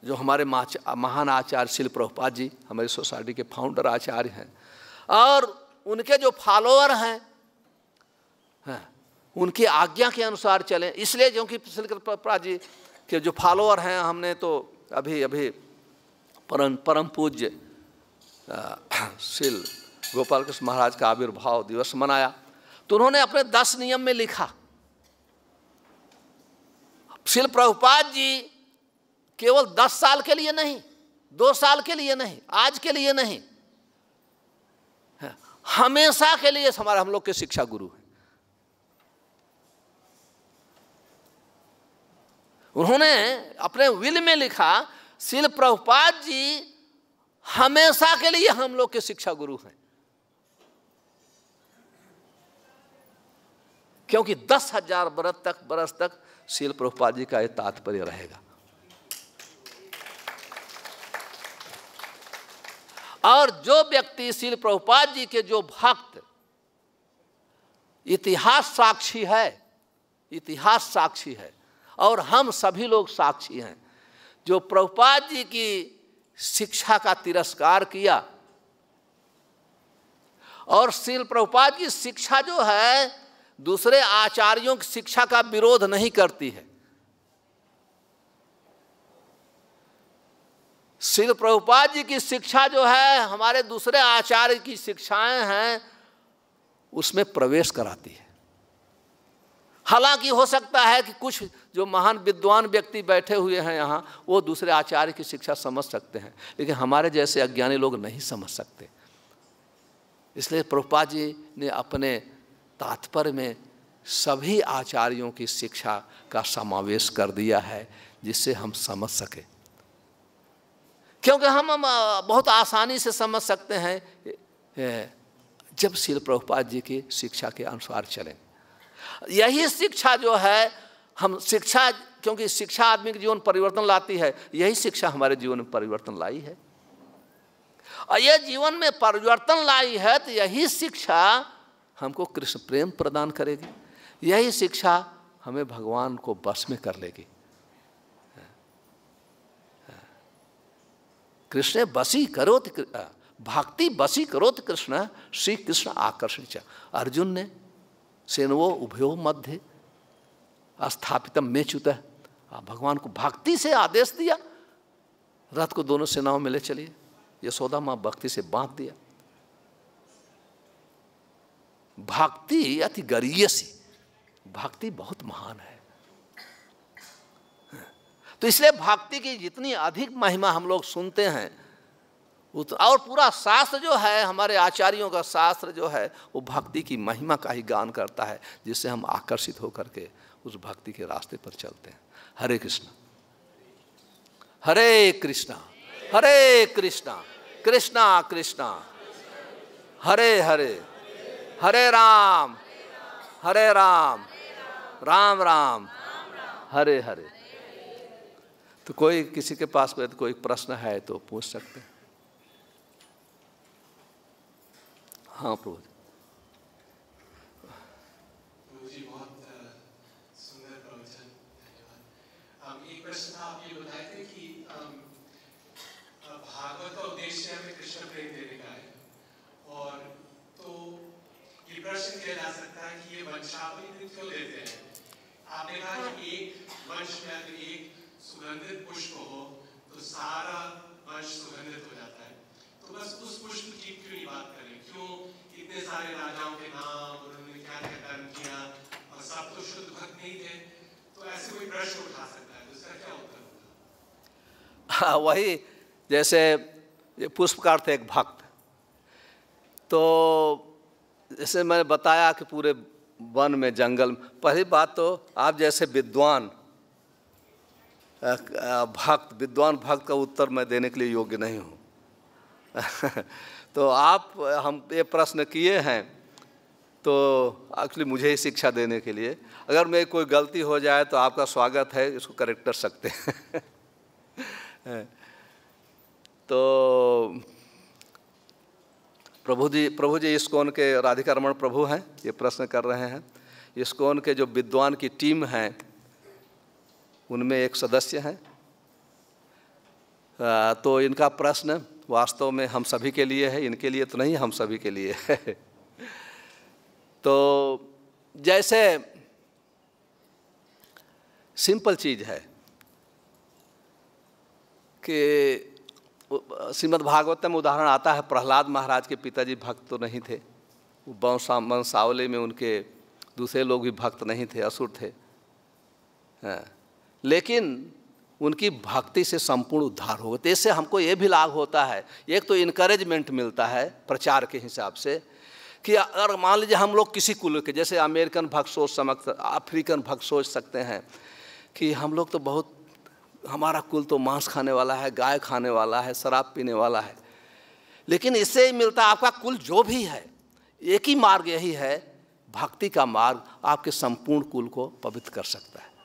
जो हमारे महान आचार्य शिल प्रभुपाद जी हमारी सोसाइटी के फाउंडर आचार्य हैं और उनके जो फॉलोअर हैं हैं उनकी आज्ञा के अनुसार चलें इसलिए जो कि शिल प्रभुपाद जी के जो फॉलोअर हैं हमने तो अभी अभी परम परम पूज्य शिल गोपाल कृष्ण महाराज का आविर्भाव दिवस मनाया तो उन्होंने अपने दस नियम में लिखा शिल प्रभुपाद जी केवल दस साल के लिए नहीं दो साल के लिए नहीं आज के लिए नहीं हमेशा के लिए हमारे हम लोग के शिक्षा गुरु हैं उन्होंने अपने विल में लिखा शिल प्रभुपाद जी हमेशा के लिए हम लोग के शिक्षा गुरु हैं क्योंकि दस हजार बरस तक बरस तक शिल प्रभुपाद जी का यह तात्पर्य रहेगा और जो व्यक्ति शिल प्रभुपाद जी के जो भक्त इतिहास साक्षी है इतिहास साक्षी है और हम सभी लोग साक्षी हैं जो प्रभुपाद जी की शिक्षा का तिरस्कार किया और शिल प्रभुपाद की शिक्षा जो है दूसरे आचार्यों की शिक्षा का विरोध नहीं करती है श्री प्रभुपाद जी की शिक्षा जो है हमारे दूसरे आचार्य की शिक्षाएं हैं उसमें प्रवेश कराती है हालांकि हो सकता है कि कुछ जो महान विद्वान व्यक्ति बैठे हुए हैं यहाँ वो दूसरे आचार्य की शिक्षा समझ सकते हैं लेकिन हमारे जैसे अज्ञानी लोग नहीं समझ सकते इसलिए प्रभुपाद जी ने अपने तात्पर्य में सभी आचार्यों की शिक्षा का समावेश कर दिया है जिससे हम समझ सकें क्योंकि हम, बहुत आसानी से समझ सकते हैं जब शिल प्रभुपाद जी की शिक्षा के अनुसार चलें यही शिक्षा जो है हम शिक्षा क्योंकि शिक्षा आदमी के जीवन परिवर्तन लाती है यही शिक्षा हमारे जीवन में परिवर्तन लाई है और यह जीवन में परिवर्तन लाई है तो यही शिक्षा हमको कृष्ण प्रेम प्रदान करेगी यही शिक्षा हमें भगवान को बस में कर लेगी कृष्ण बसी करो भक्ति बसी करो तो कृष्ण श्री कृष्ण आकर्षण अर्जुन ने सेनवो उभयो मध्य स्थापित में चुत भगवान को भक्ति से आदेश दिया रथ को दोनों सेनाओं में ले चलिए यशोदा माँ भक्ति से बांध दिया भक्ति अति गरीयसी भक्ति बहुत महान है तो इसलिए भक्ति की जितनी अधिक महिमा हम लोग सुनते हैं और पूरा शास्त्र जो है हमारे आचार्यों का शास्त्र जो है वो भक्ति की महिमा का ही गान करता है जिससे हम आकर्षित होकर के उस भक्ति के रास्ते पर चलते हैं हरे कृष्णा हरे कृष्णा हरे कृष्णा कृष्णा कृष्णा हरे हरे हरे राम हरे राम राम राम हरे हरे तो कोई किसी के पास में तो कोई प्रश्न है तो पूछ सकते हैं हाँ प्रभु प्रश्न किया जा सकता है कि ये वंशावली क्यों देते हैं आपने कहा कि एक वंश में अगर एक सुगंधित पुष्प हो तो सारा वंश सुगंधित हो जाता है तो बस उस पुष्प की क्यों नहीं बात करें क्यों इतने सारे राजाओं के नाम उन्होंने क्या क्या कर्म किया और सब तो शुद्ध भक्त नहीं थे तो ऐसे कोई प्रश्न उठा सकता है दूसरा क्या उत्तर होगा हाँ वही जैसे पुष्पकार थे एक भक्त तो जैसे मैंने बताया कि पूरे वन में जंगल में पहली बात तो आप जैसे विद्वान भक्त विद्वान भक्त का उत्तर मैं देने के लिए योग्य नहीं हूँ तो आप हम ये प्रश्न किए हैं तो एक्चुअली मुझे ही शिक्षा देने के लिए अगर मेरी कोई गलती हो जाए तो आपका स्वागत है इसको करेक्ट कर सकते हैं तो प्रभु जी प्रभु जी इस्कोन के राधिका रमण प्रभु हैं ये प्रश्न कर रहे हैं इस्कोन के जो विद्वान की टीम हैं उनमें एक सदस्य हैं तो इनका प्रश्न वास्तव में हम सभी के लिए है इनके लिए तो नहीं हम सभी के लिए है तो जैसे सिंपल चीज़ है कि श्रीमद् में उदाहरण आता है प्रहलाद महाराज के पिताजी भक्त तो नहीं थे वंशा वंशावली में उनके दूसरे लोग भी भक्त नहीं थे असुर थे हाँ। लेकिन उनकी भक्ति से संपूर्ण उद्धार हो गए तो इससे हमको ये भी लाभ होता है एक तो इनकरेजमेंट मिलता है प्रचार के हिसाब से कि अगर मान लीजिए हम लोग किसी कुल के जैसे अमेरिकन भक्त सोच समक्त अफ्रीकन भक्त सोच सकते हैं कि हम लोग तो बहुत हमारा कुल तो मांस खाने वाला है गाय खाने वाला है शराब पीने वाला है लेकिन इससे ही मिलता आपका कुल जो भी है एक ही मार्ग यही है भक्ति का मार्ग आपके संपूर्ण कुल को पवित्र कर सकता है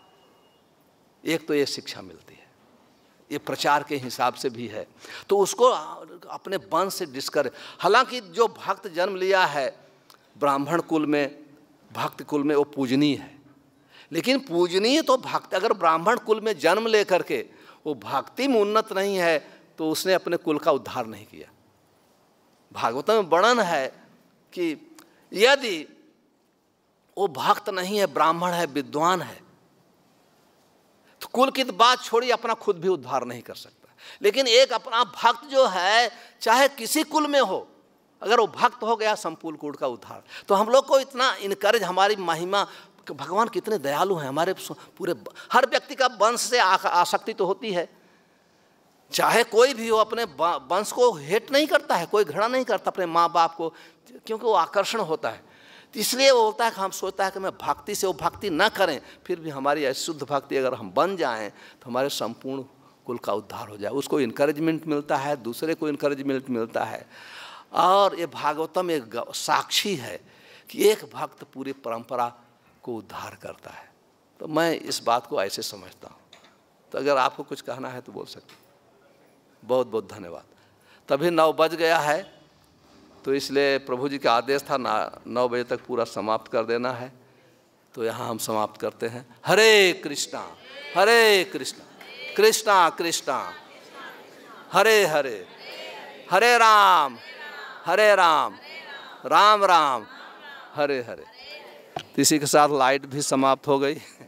एक तो ये शिक्षा मिलती है ये प्रचार के हिसाब से भी है तो उसको अपने वन से डिस्कर हालांकि जो भक्त जन्म लिया है ब्राह्मण कुल में भक्त कुल में वो पूजनीय है लेकिन पूजनीय तो भक्त अगर ब्राह्मण कुल में जन्म ले करके वो भक्ति में उन्नत नहीं है तो उसने अपने कुल का उद्धार नहीं किया भागवतम में वर्णन है कि यदि वो भक्त नहीं है ब्राह्मण है विद्वान है तो कुल की तो बात छोड़ी अपना खुद भी उद्धार नहीं कर सकता लेकिन एक अपना भक्त जो है चाहे किसी कुल में हो अगर वो भक्त हो गया संपूर्ण कुल का उद्धार तो हम लोग को इतना इनकरेज हमारी महिमा भगवान कितने दयालु हैं हमारे पूरे हर व्यक्ति का वंश से आसक्ति तो होती है चाहे कोई भी हो अपने वंश को हेट नहीं करता है कोई घृणा नहीं करता अपने माँ बाप को क्योंकि वो आकर्षण होता है तो इसलिए वो होता है कि हम सोचता है कि मैं भक्ति से वो भक्ति ना करें फिर भी हमारी अशुद्ध भक्ति अगर हम बन जाएं तो हमारे संपूर्ण कुल का उद्धार हो जाए उसको इंकरेजमेंट मिलता है दूसरे को इंकरेजमेंट मिलता है और ये भागवतम एक साक्षी है कि एक भक्त पूरी परंपरा को उद्धार करता है तो मैं इस बात को ऐसे समझता हूँ तो अगर आपको कुछ कहना है तो बोल सकते बहुत बहुत धन्यवाद तभी नौ बज गया है तो इसलिए प्रभु जी का आदेश था ना नौ बजे तक पूरा समाप्त कर देना है तो यहाँ हम समाप्त करते हैं हरे कृष्णा हरे कृष्णा कृष्णा कृष्णा हरे हरे हरे राम हरे राम राम राम हरे हरे तो इसी के साथ लाइट भी समाप्त हो गई